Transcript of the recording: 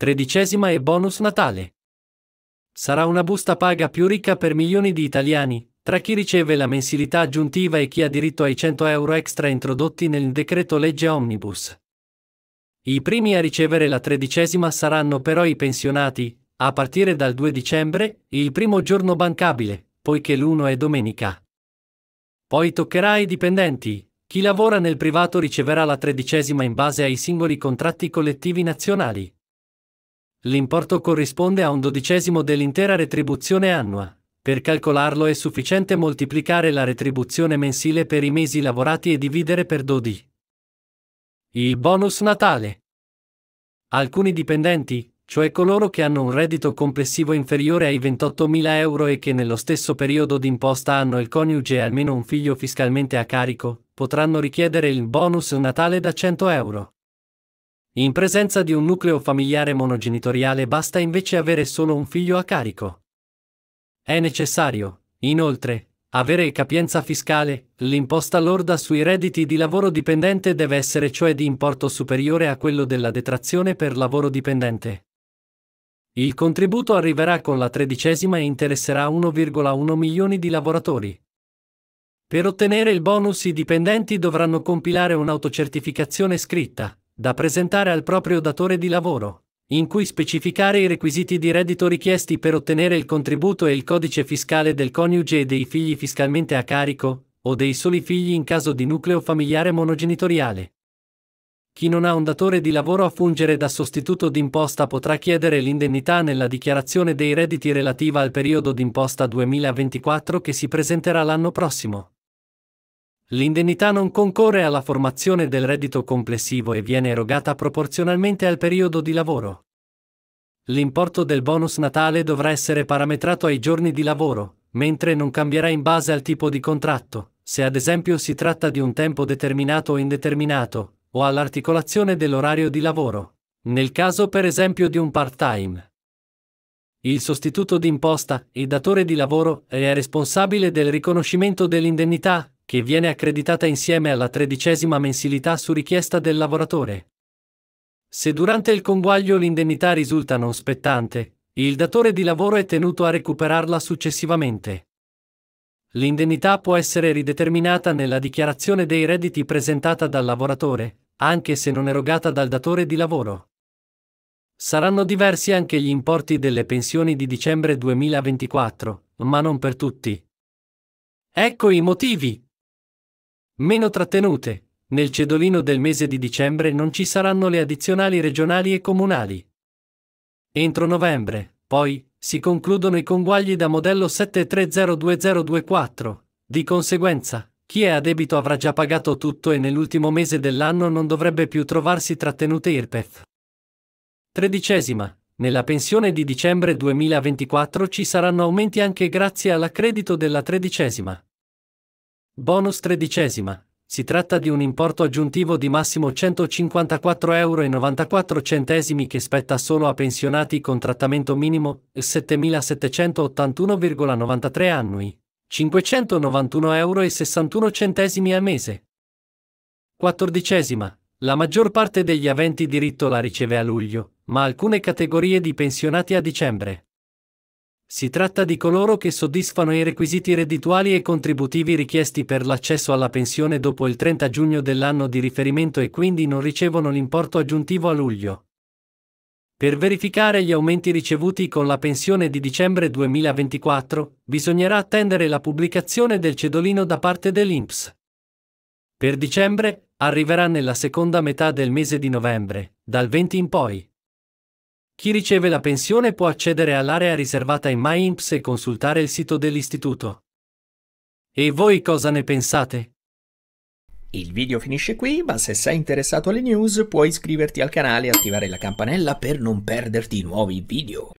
Tredicesima e bonus Natale. Sarà una busta paga più ricca per milioni di italiani, tra chi riceve la mensilità aggiuntiva e chi ha diritto ai 100 euro extra introdotti nel decreto legge Omnibus. I primi a ricevere la tredicesima saranno però i pensionati, a partire dal 2 dicembre, il primo giorno bancabile, poiché l'1 è domenica. Poi toccherà ai dipendenti. Chi lavora nel privato riceverà la tredicesima in base ai singoli contratti collettivi nazionali. L'importo corrisponde a un dodicesimo dell'intera retribuzione annua. Per calcolarlo è sufficiente moltiplicare la retribuzione mensile per i mesi lavorati e dividere per 12. Il bonus Natale. Alcuni dipendenti, cioè coloro che hanno un reddito complessivo inferiore ai 28.000 euro e che nello stesso periodo d'imposta hanno il coniuge e almeno un figlio fiscalmente a carico, potranno richiedere il bonus Natale da 100 euro. In presenza di un nucleo familiare monogenitoriale basta invece avere solo un figlio a carico. È necessario, inoltre, avere capienza fiscale, l'imposta lorda sui redditi di lavoro dipendente deve essere cioè di importo superiore a quello della detrazione per lavoro dipendente. Il contributo arriverà con la tredicesima e interesserà 1,1 milioni di lavoratori. Per ottenere il bonus i dipendenti dovranno compilare un'autocertificazione scritta, da presentare al proprio datore di lavoro, in cui specificare i requisiti di reddito richiesti per ottenere il contributo e il codice fiscale del coniuge e dei figli fiscalmente a carico, o dei soli figli in caso di nucleo familiare monogenitoriale. Chi non ha un datore di lavoro a fungere da sostituto d'imposta potrà chiedere l'indennità nella dichiarazione dei redditi relativa al periodo d'imposta 2024 che si presenterà l'anno prossimo. L'indennità non concorre alla formazione del reddito complessivo e viene erogata proporzionalmente al periodo di lavoro. L'importo del bonus natale dovrà essere parametrato ai giorni di lavoro, mentre non cambierà in base al tipo di contratto, se ad esempio si tratta di un tempo determinato o indeterminato, o all'articolazione dell'orario di lavoro, nel caso per esempio di un part-time. Il sostituto d'imposta, il datore di lavoro, è responsabile del riconoscimento dell'indennità, che viene accreditata insieme alla tredicesima mensilità su richiesta del lavoratore. Se durante il conguaglio l'indennità risulta non spettante, il datore di lavoro è tenuto a recuperarla successivamente. L'indennità può essere rideterminata nella dichiarazione dei redditi presentata dal lavoratore, anche se non erogata dal datore di lavoro. Saranno diversi anche gli importi delle pensioni di dicembre 2024, ma non per tutti. Ecco i motivi Meno trattenute. Nel cedolino del mese di dicembre non ci saranno le addizionali regionali e comunali. Entro novembre, poi, si concludono i conguagli da modello 7302024. Di conseguenza, chi è a debito avrà già pagato tutto e nell'ultimo mese dell'anno non dovrebbe più trovarsi trattenute IRPEF. Tredicesima. Nella pensione di dicembre 2024 ci saranno aumenti anche grazie all'accredito della tredicesima. Bonus tredicesima. Si tratta di un importo aggiuntivo di massimo 154,94 euro che spetta solo a pensionati con trattamento minimo 7.781,93 annui, 591,61 euro al mese. Quattordicesima. La maggior parte degli aventi diritto la riceve a luglio, ma alcune categorie di pensionati a dicembre. Si tratta di coloro che soddisfano i requisiti reddituali e contributivi richiesti per l'accesso alla pensione dopo il 30 giugno dell'anno di riferimento e quindi non ricevono l'importo aggiuntivo a luglio. Per verificare gli aumenti ricevuti con la pensione di dicembre 2024, bisognerà attendere la pubblicazione del cedolino da parte dell'INPS. Per dicembre, arriverà nella seconda metà del mese di novembre, dal 20 in poi. Chi riceve la pensione può accedere all'area riservata in MyIMPS e consultare il sito dell'istituto. E voi cosa ne pensate? Il video finisce qui, ma se sei interessato alle news puoi iscriverti al canale e attivare la campanella per non perderti i nuovi video.